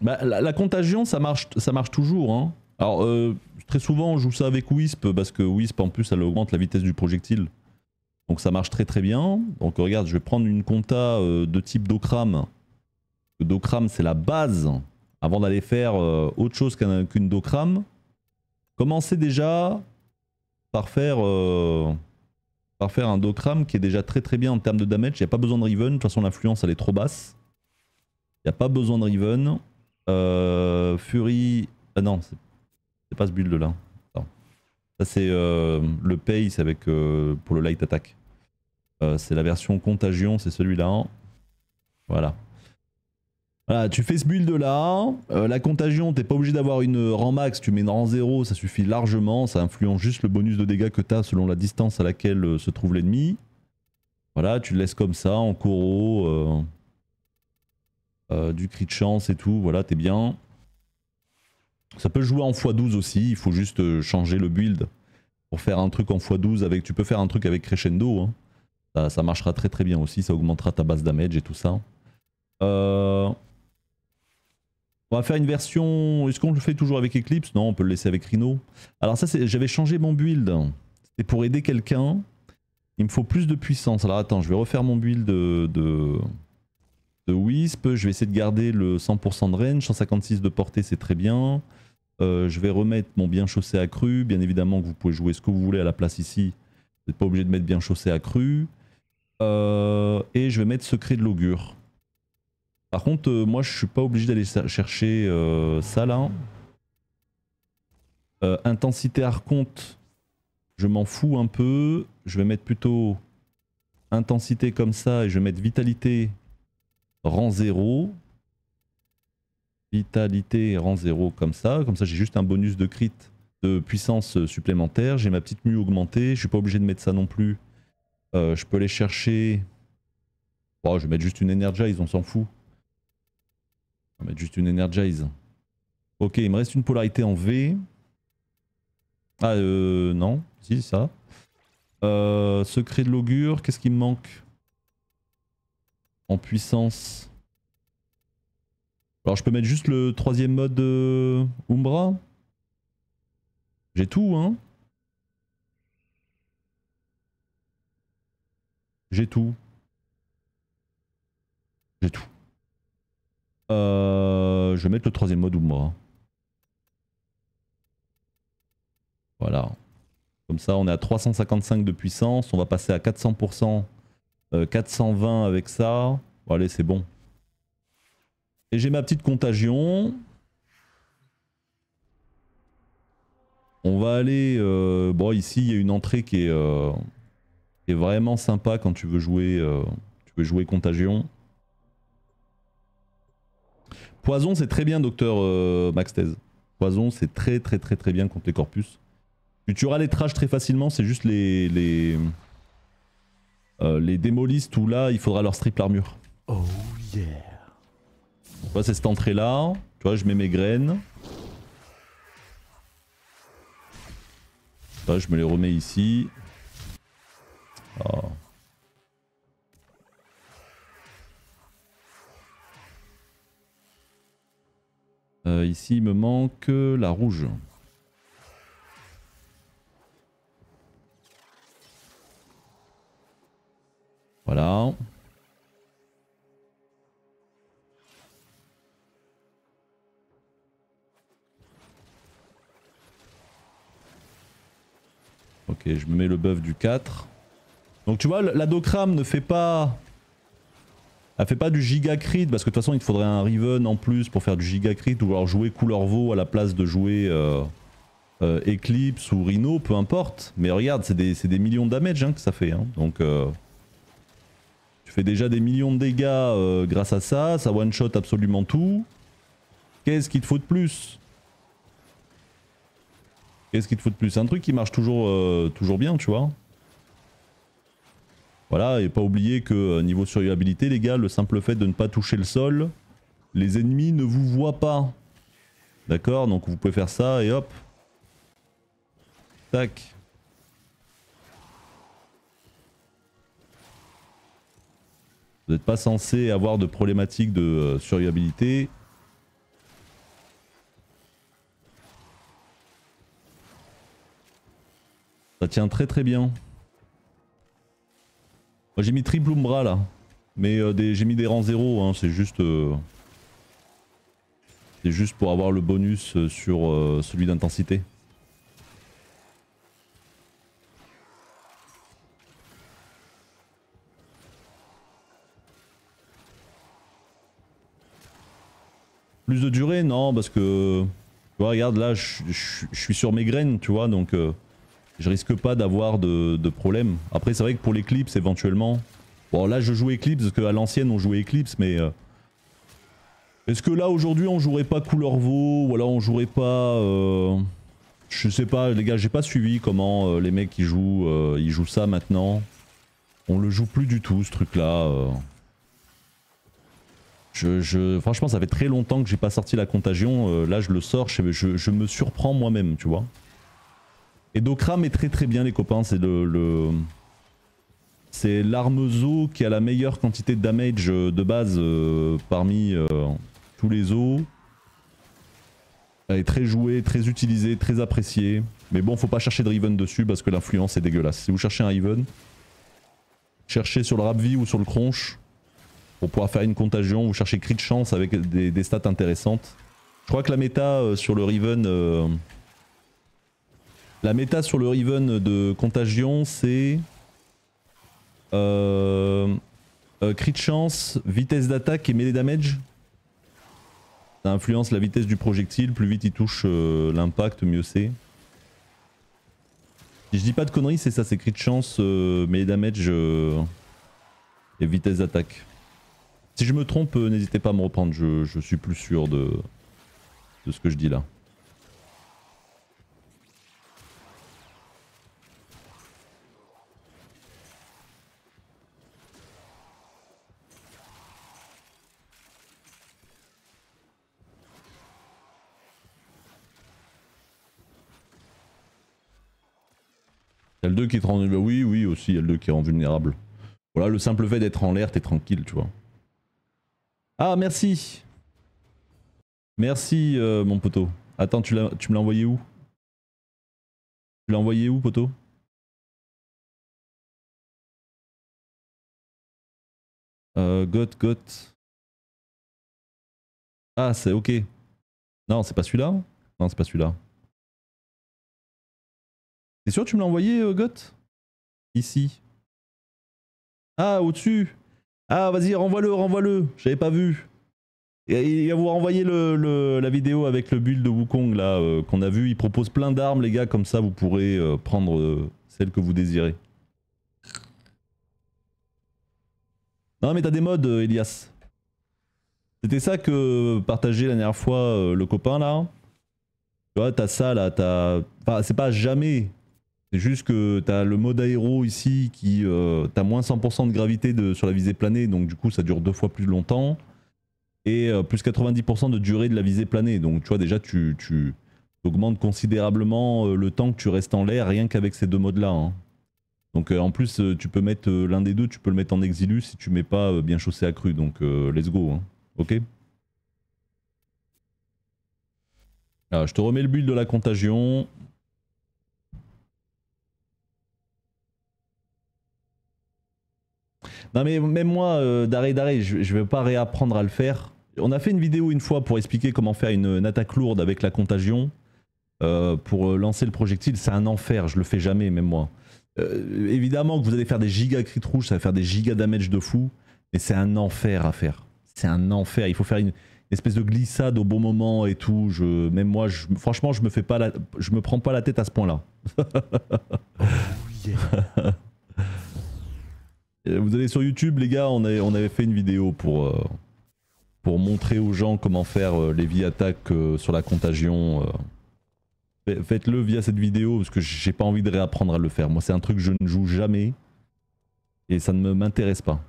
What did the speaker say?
Bah, la, contagion, ça marche, ça marche toujours. Hein. Alors, euh, très souvent, on joue ça avec Wisp, parce que Wisp, en plus, elle augmente la vitesse du projectile. Donc ça marche très très bien. Donc regarde, je vais prendre une compta euh, de type Docram. Docram, c'est la base. Avant d'aller faire euh, autre chose qu'une Docram. commencez déjà par faire, par faire un Docram qui est déjà très très bien en termes de damage. Il n'y a pas besoin de Riven. De toute façon, l'influence, elle est trop basse. Il n'y a pas besoin de Riven. Euh, Fury. Ah non, c'est pas ce build là. Ça c'est euh, le Pace avec, pour le Light Attack. c'est la version Contagion, c'est celui-là. Hein. Voilà. Voilà, tu fais ce build là, la contagion, t'es pas obligé d'avoir une rang max, tu mets une rang 0, ça suffit largement, ça influence juste le bonus de dégâts que t'as selon la distance à laquelle se trouve l'ennemi. Voilà, tu le laisses comme ça, en coro, euh, du cri de chance et tout, voilà, t'es bien. Ça peut jouer en x12 aussi, il faut juste euh, changer le build pour faire un truc en x12 avec, tu peux faire un truc avec crescendo, hein. ça, marchera très très bien aussi, ça augmentera ta base damage et tout ça. Euh, on va faire une version, est-ce qu'on le fait toujours avec Eclipse Non, on peut le laisser avec Rhino. Alors ça, j'avais changé mon build, c'était pour aider quelqu'un, il me faut plus de puissance. Alors attends, je vais refaire mon build de... Wisp. Je vais essayer de garder le 100% de range. 156 de portée, c'est très bien. Euh, je vais remettre mon bien chaussé accru. Bien évidemment que vous pouvez jouer ce que vous voulez à la place ici. Vous n'êtes pas obligé de mettre bien chaussé accru. Euh, et je vais mettre secret de l'augure. Par contre, euh, moi je ne suis pas obligé d'aller chercher ça là. intensité arconte, je m'en fous un peu. Je vais mettre plutôt intensité comme ça et je vais mettre vitalité rang 0. Vitalité, rang 0 comme ça. Comme ça, j'ai juste un bonus de crit de puissance supplémentaire. J'ai ma petite mue augmentée. Je suis pas obligé de mettre ça non plus. Euh, je peux aller chercher... Oh, je vais mettre juste une Energize, on s'en fout. Je va mettre juste une Energize. Ok, il me reste une polarité en V. Ah, euh, non. Si, ça. Euh, secret de l'augure, qu'est-ce qui me manque en puissance. Alors je peux mettre juste le troisième mode euh, Umbra. J'ai tout, hein. J'ai tout. J'ai tout. Euh, je vais mettre le troisième mode Umbra. Voilà. Comme ça, on est à 355 de puissance. On va passer à 400% 420 euh, avec ça. allez, c'est bon. Et j'ai ma petite contagion. On va aller... Euh, bon, ici, il y a une entrée qui est, euh, vraiment sympa quand tu veux jouer, tu veux jouer Contagion. Poison, c'est très bien, docteur Max Poison, c'est très très très très bien contre les corpus. Tu tueras les trash très facilement, c'est juste les, les, euh, les démolissent tout là il faudra leur strip l'armure. Oh yeah. c'est cette entrée là, tu vois je mets mes graines. je me les remets ici. Ah. Euh, ici il me manque la rouge. Ok, je me mets le buff du 4. Donc tu vois, la Docram ne fait pas... Elle fait pas du giga crit parce que de toute façon il te faudrait un Riven en plus pour faire du giga crit ou alors jouer couleur veau à la place de jouer euh, euh, Eclipse ou Rhino, peu importe. Mais regarde, c'est des, millions de damage hein, que ça fait. Hein. Donc euh, tu fais déjà des millions de dégâts grâce à ça, ça one shot absolument tout. Qu'est-ce qu'il te faut de plus Qu'est-ce qu'il te faut de plus Un truc qui marche toujours, euh, toujours bien, tu vois. Voilà, et pas oublier que euh, niveau survivabilité, les gars, le simple fait de ne pas toucher le sol, les ennemis ne vous voient pas. D'accord Donc vous pouvez faire ça et hop. Tac. Vous n'êtes pas censé avoir de problématique de euh, survivabilité tient très très bien. j'ai mis triple Umbra là. Mais euh, j'ai mis des rangs 0, hein. c'est juste... Euh, c'est juste pour avoir le bonus euh, sur celui d'intensité. Plus de durée Non, parce que... Tu vois, regarde, là, je suis sur mes graines, tu vois, donc je risque pas d'avoir de, problème. Après, c'est vrai que pour l'Eclipse, éventuellement... Bon, là, je joue Eclipse, parce qu'à l'ancienne, on jouait Eclipse, mais... Euh, est-ce que là, aujourd'hui, on jouerait pas Couleur Vaux Ou alors, on jouerait pas... Euh, je sais pas, les gars, j'ai pas suivi comment euh, les mecs, ils jouent, ils jouent ça maintenant. On le joue plus du tout, ce truc-là. Je, Franchement, ça fait très longtemps que j'ai pas sorti la Contagion. là, je le sors, je me surprends moi-même, tu vois. Et Dokram est très très bien les copains, c'est le... le... C'est l'arme zoo qui a la meilleure quantité de damage euh, de base euh, parmi euh, tous les os. Elle est très jouée, très utilisée, très appréciée. Mais bon, faut pas chercher de Riven dessus parce que l'influence est dégueulasse. Si vous cherchez un Riven, cherchez sur le Rapvi ou sur le Cronch pour pouvoir faire une contagion. Vous cherchez Crit de chance avec des, stats intéressantes. Je crois que la méta sur le Riven la méta sur le Riven de Contagion, c'est... Euh, euh de crit chance, vitesse d'attaque et melee damage. Ça influence la vitesse du projectile, plus vite il touche euh, l'impact, mieux c'est. Si je dis pas de conneries, c'est ça, c'est crit chance, euh, melee damage et vitesse d'attaque. Si je me trompe, n'hésitez pas à me reprendre, je, suis plus sûr de ce que je dis là. Il le 2 qui est rend. Bah oui, oui, aussi, il le 2 qui rend vulnérable. Voilà, le simple fait d'être en l'air, t'es tranquille, tu vois. Ah, merci Merci, euh, mon poteau. Attends, tu, tu me l'as envoyé où Tu l'as envoyé où, poteau Euh, got, got. Ah, c'est ok. Non, c'est pas celui-là Non, c'est pas celui-là. T'es sûr tu me l'as envoyé, euh, Ici. Ah, au-dessus Ah, vas-y, renvoie-le, renvoie-le J'avais pas vu il va vous renvoyer la vidéo avec le build de Wukong là euh, qu'on a vu. Il propose plein d'armes les gars, comme ça vous pourrez euh, prendre celle que vous désirez. Non mais t'as des modes Elias. C'était ça que partageait la dernière fois le copain là. Tu vois, t'as ça là, t'as... Enfin c'est pas jamais c'est juste que t'as le mode aéro ici qui... Euh, t'as moins 100% de gravité de, sur la visée planée, donc du coup ça dure deux fois plus longtemps. Et euh, plus 90% de durée de la visée planée, donc tu vois déjà tu, tu augmentes considérablement euh, le temps que tu restes en l'air rien qu'avec ces deux modes là. Hein. Donc euh, en plus tu peux mettre l'un des deux, tu peux le mettre en exilus si tu mets pas bien chaussé à donc let's go, hein. ok ah, je te remets le build de la contagion. Non mais même moi, euh, d'arrêt d'arrêt, je, je vais pas réapprendre à le faire. On a fait une vidéo une fois pour expliquer comment faire une, attaque lourde avec la contagion. Euh, pour euh, lancer le projectile, c'est un enfer, je le fais jamais, même moi. évidemment que vous allez faire des gigas crit rouges, ça va faire des gigas damage de fou, mais c'est un enfer à faire. C'est un enfer, il faut faire une, espèce de glissade au bon moment et tout. Je, même moi, franchement, je me, fais pas la, je me prends pas la tête à ce point-là. Oh, Euh, vous allez sur YouTube, les gars, on, avait fait une vidéo pour, euh, pour montrer aux gens comment faire euh, les vies attaques sur la contagion. Faites-le via cette vidéo parce que j'ai pas envie de réapprendre à le faire. Moi, c'est un truc que je ne joue jamais et ça ne m'intéresse pas.